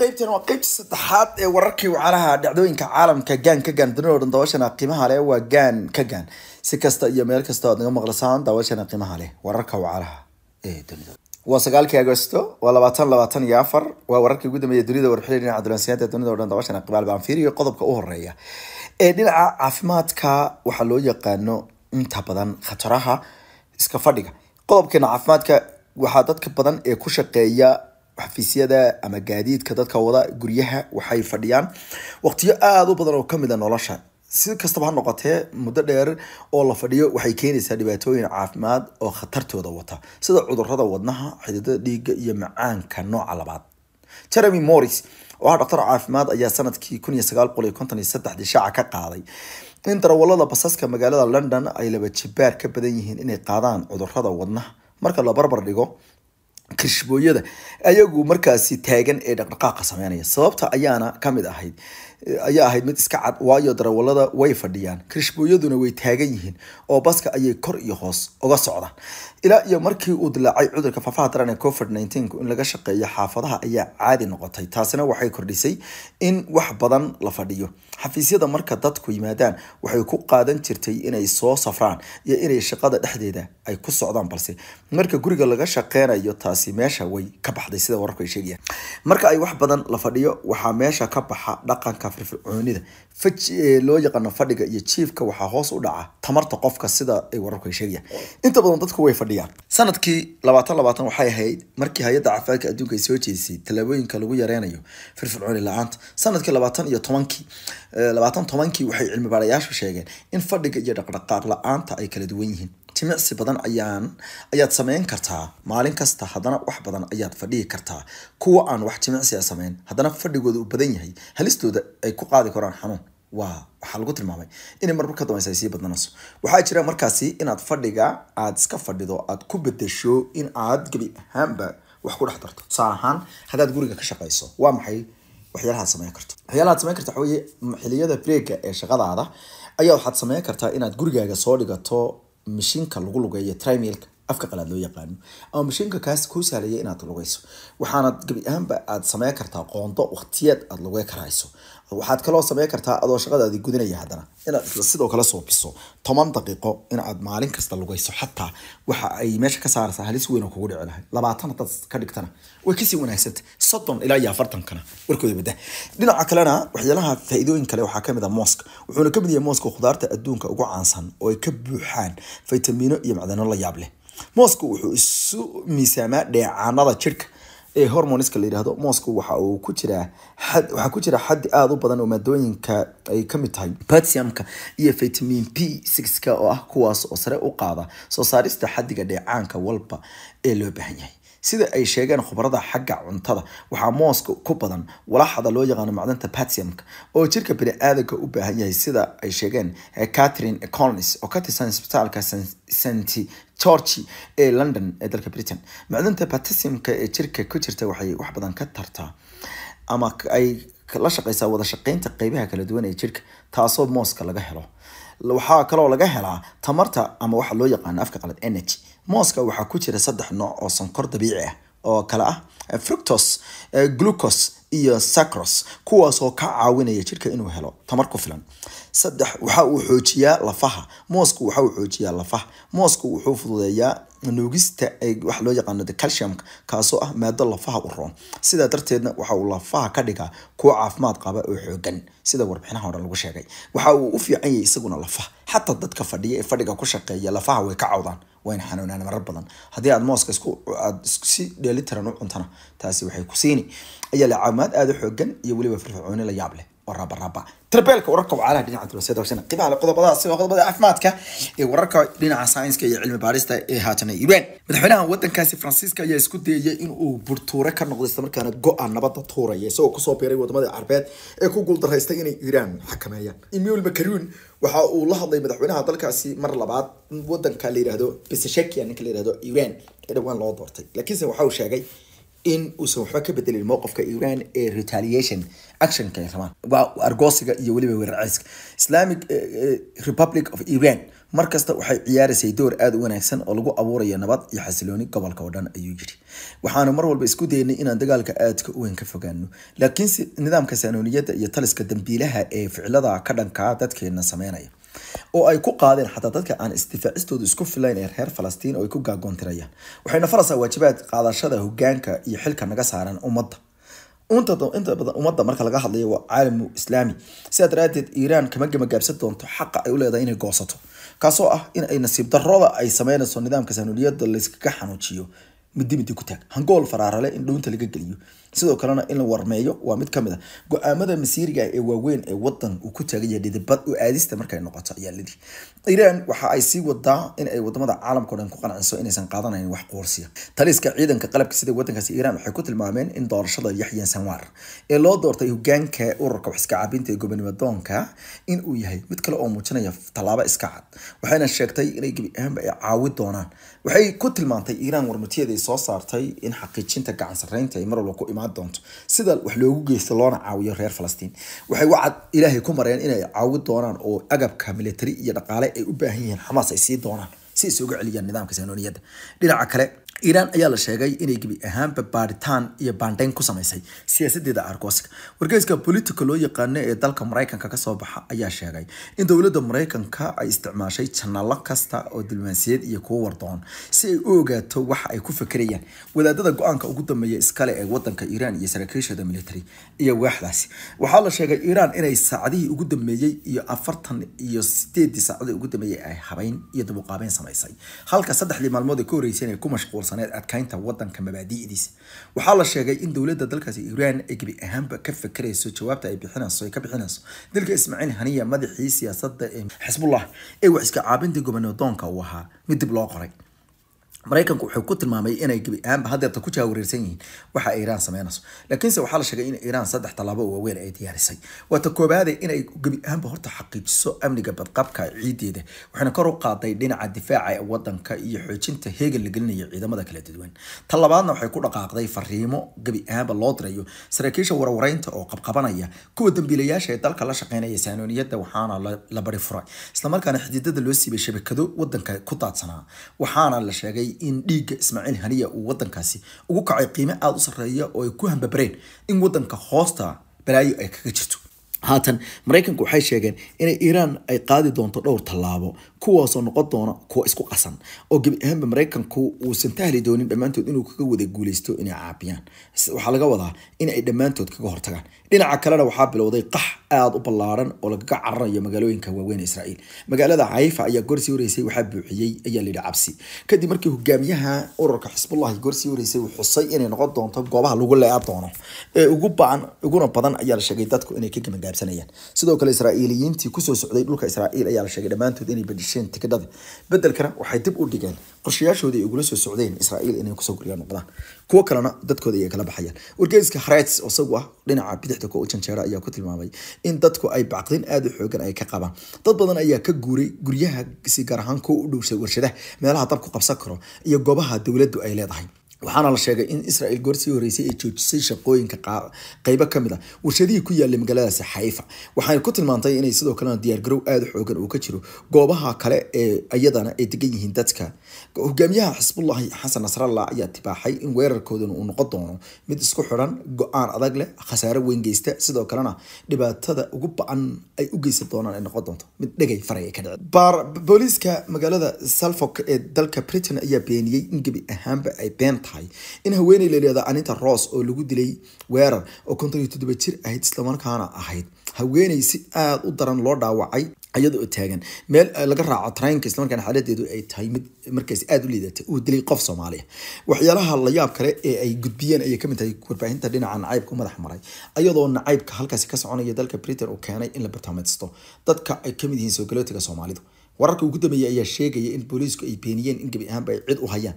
qaybtan waa qaybta saddexaad ee wararkii wacalaha dhacdooyinka caalamka gaan ka gaan dunida o dhan qiimaha leh waa gaan ka gaan si kasta iyo meel kasta o naga maqlasaan daawashana qiimaha leh wararka wacalaha ee dunida waa sagaalkii agosto waa labaatan labaatan iyo afar waa wararkii ugu dambeeya dunida warxili dhinaca dunida o dhan qibaal baan fiiriyo qodobka u horeeya ee dhinaca caafimaadka waxaa loo yaqaano inta badan khataraha iska fadhiga qodobkeena caafimaadka waxaa dadka badan ee ku shaqeeya xafiisyada ama gaadiidka dadka wada guryaha waxay fadhiyaan waqtiyo aada u badan oo kamid a ah nolosha si kastaba ha noqotee muddo dheer oo la fadhiyo waxay keenaysaa dhibaatooyin caafimaad oo khatartooda wata sida cudurada wadnaha xididada dhiigga iyo macaanka nooca labaad jeremy morris oo ah dhaktar caafimaad ayaa sanadkii shaaca ka qaaday in darawalada basaska magaalada london ay laba jibaar ka badan yihiin inay qaadaan cudurada wadnaha marka la barbar dhigo kashbooyada ayagu markaasi taagan ee dhaqdhaqaaqa sameynaya sababta ayaana kamid ahayd ayaa ahayd mid iska cad waayo darawalada way fadhiyaan kirishbooyaduna way taagan yihiin oo baska ayay kor iyo hoos uga socdaan ilaa iyo markii uu dilaacay cudurka faafaha daran ee covid in laga shaqeeyo xaafadaha ayaa caadi noqotay taasina waxay kordhisay in wax badan la fadhiyo xafiisyada marka dadku yimaadaan waxay ku qaadan jirtay inay soo safraan iyo inay shaqada dhexdeeda ay ku socdaan balse marka guriga laga shaqeynayo taas taasi meesha way ka baxday sida wararku ay marka ay wax badan la fadhiyo waxaa meesha ka baxa dhaqanka firfircoonida eh, loo yaqaano fadhiga iyo jiifka waxaa hoos u dhaca tamarta qofka sida ay wararku ay inta badan dadku way fadhiyaan sanadkii labaatan labaatan waxay ahayd markii hay-adda caafimaadka adduunka ay soo jeedisay tallaabooyinka lagu yareynayo firfircooni la-aanta sanadkii labaatan iyo tobankii eh, labaatan tobankii waxay cilmi baarayaashu sheegeen in fadhiga iyo dhaqdhaqaaq la-aanta ay kala duwan yihiin jimicsi badan ayaan ayaad samayn kartaa maalin kasta haddana wax badan ayaad fadhihi kartaa kuwa aan wax jimicsia ah samayn haddana fadhigooda uu badan yahay halistooda ay ku qaadi karaan xanuun waa waxaa lagu tilmaamay inay marmarka dambaysa ay sii badnanayso waxaa jira markaasi inaad fadhiga aad iska fadhido aad ku bedesho in aad gebi ahaanba wax ku dhex darto tusaale ahaan haddaad guriga ka shaqayso waa maxay waxyaalahaad samayn karto waxyaalahaad samayn karta waxaa weye xiliyada breega ee shaqadaada ayaa waxaad samayn kartaa inaad gurigaaga soo dhigato mashiinka lagu lugeeyo trimilka afka qalaad loo yaqaano ama mashiinka kaas kuu sahlaya inaad lugeyso waxaana gabi ahaanba aad sameyn kartaa qoondo waqtiyeed aada lugey karayso waxaad kaloo sameyn kartaa adoo shaqadaadi gudinaya haddana inaad sidoo kale suubiso toban daqiiqo in maalin kasta lugayso xataa waxa ay meesha ka saaraysaa halis weyn kugu dhici lahay labaatan hadaad ka dhigtana way kasii wanaagsanta soddon ilaa iyo afartankana warkooda badda dhinaca kalena waxyaalaha faa'iidooyin kale waxaa kamid ah mooska wuxuuna ka mid yahay mooska khudaarta adduunka ugu caansan oo ay ka buuxaan faytamiino iyo macdano la yaab leh mooska wuxuu isu miisaamaa dheecaanada jidhka ee hormoneska la yidhaahdo moosku waxa uu ku jiraa xad waxaa ku jira xaddi aada u badan oo maadooyinka ay ka mid tahay potassiumka iyo vitamin b sixka oo ah kuwaas oo sare u qaada soo saarista xaddiga dheecaanka walba ee loo baahan yahay sida ay sheegeen khubarada xagga cuntada waxaa mooska ku badan walaxda loo yaqaano macdanta patiumk oo jirka bani-aadanka u baahan yahay sida ay sheegeen catherine colnis oo ka tirsan isbitaalka santi georgi ee london ee dalka britain macdanta patiumka ee jirka ku jirta waxay wax badan ka tartaa ama ay la shaqeysaa wada shaqeynta qeybaha kala duwan ee jirka taasoo mooska laga helo waxaa kaloo laga helaa tamarta ama waxa loo yaqaano afka qalad energy mooska waxaa ku jira saddex nooc oo sonkor dabiici ah oo kale ah eh, fructos eh, glucos iyo sacros kuwaasoo ka caawinaya jirka inuu helo tamar ku filan saddex waxa uu xoojiyaa lafaha mooska waxa uu xoojiyaa lafaha mooska wuxuu fududeeyaa nuugista waxa loo yaqaano calciumka kaasoo ah maado lafaha u roon sidaa darteedna waxa uu lafaha ka dhigaa kuwo caafimaad qaba oo xoogan sida warbixinaha o dhan lagu sheegay waxa uu u fiican yahay isaguna lafaha xataa dadka fadhiya ee fadhiga ku shaqeeya lafaha way ka cawdaan wayna xanuunaan marar badan haddii aad mooska aad si dheelitiran u cuntana taasi waxay ku siini ayaa la caafimaad aada u xoogan iyo weliba firfircooni la yaab leh waraabaraba tarbeelka wararka wacalaha dhinaca dibasdawshana qiimaha qodobada sida qodobada caafimaadka ee wararka dhinaca saynska iyo cilmi baarista ee haatana yireen madaxweynaha wadankaasi faransiiska ayaa isku dayaya in uu burtuure ka noqdo islamarkaana go-aan nabada tuuraya isagoo kusoo biiray wadamada carbeed ee ku guuldaraystay inay iiraan xakameeyaan imuel macaron waxa uu la hadlay madaxweynaha dalkaasi mar labaad wadanka la yihahdo beseshekia ninka la yihahdo iran ee dhawaan loo doortay laakiinse waxa uu sheegay in uusan waxba ka bedelin mowqafka iran ee retaliation actionka ay qabaan waa argoosiga iyo weliba weerarceyska islamic eh, eh, republic of iran mar waxay ciyaaraysay door aada u wanaagsan oo lagu abuurayo nabad iyo xasilooni gobolka oo dhan ayuu yidhi waxaanu mar walba isku daynay inaan dagaalka aadka u weyn ka fogaano laakiinse nidaamka saanooniyadda iyo taliska dambiilaha ee ficilada ka dhankaa dadkeena sameynaya oo ay ku qaadeen xataa dadka aan isdifaacistooda isku filayn ee reer falastiin oo ay ku gaagoontirayaan waxayna farasaa waajibaad qaadashada hogaanka iyo xilka naga saaran ummadda inta badan ummadda marka laga hadlayo waa caalamu islaami sidaa daraadeed iiraan kama gamagaabsan doonto xaqa ay u leedahay inay goosato kaasoo ah inay nasiib darooda ay sameynayso nidaamka saanuliyada layskaga xanuujiyo midimida ku taag hangool faraarale in dhownta laga geliyo sidoo kalena in la warmeeyo waa mid kamid a ah. go-aamada masiiriga ee waaweyn ee wadan uu ku taagan yahay dhidibad u aadista markay noqoto ciyaaladii iiraan waxa ay sii wadaa in ay wadamada caalamkao dhan ku qanciso inaysan qaadanayn wax qoorsiya taliska ciidanka qalabka sida wadankaasi iiraan waxay ku tilmaameen in doorashada yaxya sanwar ee loo doortay hogaanka ururka wax iska caabinta ee gobonimadoonka in uu yahay mid kale oo muujinaya tallaabo iska cad waxayna sheegtay inay gebi ahaanba ay caawi doonaan waxay ku tilmaantay iiraan warmutiyada soo saartay in xaqiijinta gacan sarreynta ay mar walba ku imaan doonto sida wax loogu geysta loona caawiyo reer falastiin waxay wacad ilaahay ku mareen inay caawi doonaan oo agabka militari iyo dhaqaale ay u baahan yihiin xamaas ay sii doonaan si ay sooga celiyaan nidaamka saanoniyadda dhinaca kale iiraan ayaa la sheegay inay gebi ahaanba baadhitaan iyo baandhayn ku samaysay siyaasadeeda argosiga wargeyska politico loo yaqaana ee dalka maraykanka kasoo baxa ayaa sheegay in dowladda maraykanka ay isticmaashay janalo kasta oo diblomaasiyeed iyo kuwo wardoon si ay u ogaato waxa ay ku fakerayaan wadaadada go-aanka ugu dambeeya iskale ee wadanka iiraan iyo saraakiishada military iyo waaxdaasi waxaa la sheegay iiraan inay saacadihii ugu dambeeyey iyo afartan iyo sideedii saacadii ugu dambeeyey ay habeyn iyo dabuqaabeyn samaysay halka saddexdii maalmood ee ka horreysay inay ku mashquulsa saneed adkaynta wadanka mabaadi'diisa waxaa la sheegay in dowladda dalkaasi iiraan ay gebi ahaanba ka fakerayso jawaabta ay bixinayso ay ka bixinayso dilka ismaaciil haniya madaxii siyaasadda ee xisbullah ee wax iska caabintii gobanno doonka uu ahaa mid dib loo qoray maraykanku wuxuu ku tilmaamay inay gebi ahaanba hadeerta ku jaawareersan yihiin waxa ay iiraan sameynayso laakiinse waxaa la sheegay in iiraan saddex tallaabo waaweyn ay diyaarisay waata koobaade inay gebi ahaanba horta xaqiijiso amniga badqabka ciideeda waxayna kor u qaaday dhinaca difaaca wadanka iyo xoojinta heegan la gelinayo ciidamada kala dadwan ta waxay ku dhaqaaqday fariimo gebi ahaanba loo dirayo saraakiisha warwareynta oo qabqabanaya kuwa dambiilayaasha ee dalka la shaqeynaya saanooniyada waxaana la bari furay islamarkaana xididada loo siibay shabakado wadanka ku daadsanaa waxaana la sheegay in dhiigga ismaaciil haniya uu wadankaasi ugu kacay qiimo aada u sareeya oo ay ku hambabareen in wadanka hoosta balaayo ay kaga jirto haatan maraykanku waxay sheegeen inay iiraan ay qaadi doonto dhowr tallaabo kuwaasoo noqon doona kuwa isku qasan oo gebi ahaanba maraykanku uusan tahli doonin dhammaantood inuu kaga wada guuleysto inay caabiyaan waxaa laga wadaa in dhammaantood kaga hortagaan dhinaca kalena waxaa bilowday qax aada u ballaaran oo lagaga cararayo magaalooyinka waaweyn ee magaalada cayfa ayaa gorsii horeysay waxaa buuxiyey ayaa layidhi cabsi kadib markii hogaamiyaha ururka xisbullahi gorsii horeysay uu xusay inay noqon doonto goobaha lagu leea doono ee ugu baan uguna badan ayaa la sheegay dadku inay ka gamangaan gaarsanayaan sidoo kale israa'iiliyiintii kusoo socday dhulka israa'iil ayaa la sheegay dhammaantood inay bedisheen tikidhada bedelkana waxay dib u dhigeen qorshayaashoodii ay ugula soo socdeen israa'iil inay kusoo guryaa noqdaan kuwo kalena dadkooda ayay kala baxayaan wargeyska harets oo isagu ah dhinaca bidixda koo u janjeera ayaa ku tilmaamay in dadku ay bacqdin aada u xoogan ay ka qabaan dad badan ayaa ka guuray guryaha si gaar ahaan kuwa u dhowsay warshadaha meelaha dabku qabsan karo iyo goobaha dowladdu ay leedahay waxaana la sheegay in israel goorsii horeysay ay joojisay shaqooyinka qeybo kamid a ah, warshadihii ku yaalay magaaladaasi xaifa waxayna ku tilmaantay inay sidoo kalena diyaargarow aada xoogan uu ka jiro goobaha kale ee iyadana ay degan yihiin dadka hogaamiyaha xisbullahi xasan nasrallah ayaa tibaaxay in weerarkoodana uu noqon doono mid isku xiran go-aan adag leh khasaare weyn geysta sidoo kalena dhibaatada ugu ba-an ay u geysan doonaan ay noqon doonto mid dhegay faray ka dhici booliiska magaalada salfok ee dalka britain ayaa beeniyey in gebi ahaanba ay beenta tahay in haweeney la yidhahdo aninta roos oo lagu dilay weerar oo konton iyo toddoba jir ahayd islamarkaana ahayd haweeney si aada u daran loo dhaawacay iyadoo taagan meel eh, laga raaco traynka islamarkaana xaaladeedu ay tahay mid markaas aada u liidata uu dilay qof soomaaliya waxyaalaha layaab kale ee ay gudbiyeen ayay kamid tahay warbaahinta dhinaca nacaybka u madax maray iyadoo nacaybka halkaasi ka soconaya dalka britain uu keenay in la bartaamaysto dadka ay kamid yihiin soo soomaalidu wararka ugu dambeeyay ayaa sheegaya in booliisku ay beeniyeen in gebi ahaanba ay cid u hayaan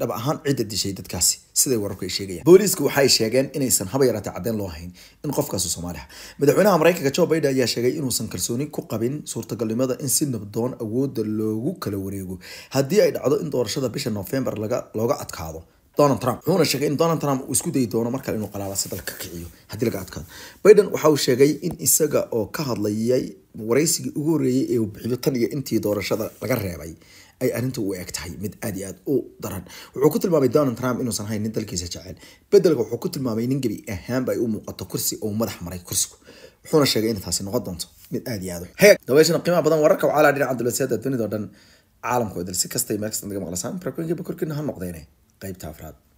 dhab ahaan cidda dishay dadkaasi siday wararku ay sheegayaan booliisku waxay sheegeen inaysan haba yaraatee caddeyn loo hayn in qofkaasu Soomaaliya madaxweynaha maraykanka jo Biden ayaa sheegay inuusan kalsooni ku qabin suurtagalnimada in si nabdoon awoodda loogu kala wareego haddii ay dhacdo in doorashada bisha November looga adkaado donald trump wuxuuna sheegay in donald trump uu isku dayi doono mar inuu qalaalaasi dalka kiciyo haddii laga adkaado biden waxa uu sheegay in isaga oo ka hadlayay waraysigii ugu horreeyey ee uu bixiyo tan iyo intii doorashada laga reebay ay arrinta u eg tahay mid aad iyo aad u daran wuxuu ku tilmaamay donald trump inuusan hayn nin dalkiisa jecel bedelka wuxuu ku tilmaamay nin gebi ahaanba ay u muuqato kursi oo madax maray kursigu wuxuuna sheegay in taasi noqon doonto mid aad iyo aad u dabeeshana qiimaha badan wararka wacaalaa dhinaca dibadseeda dunida oo dhan caalamkoo dal si kastay meel kasta naga maqlasaan barkoonkiiba korkiina ha noqdeenee قيمتها طيب فراد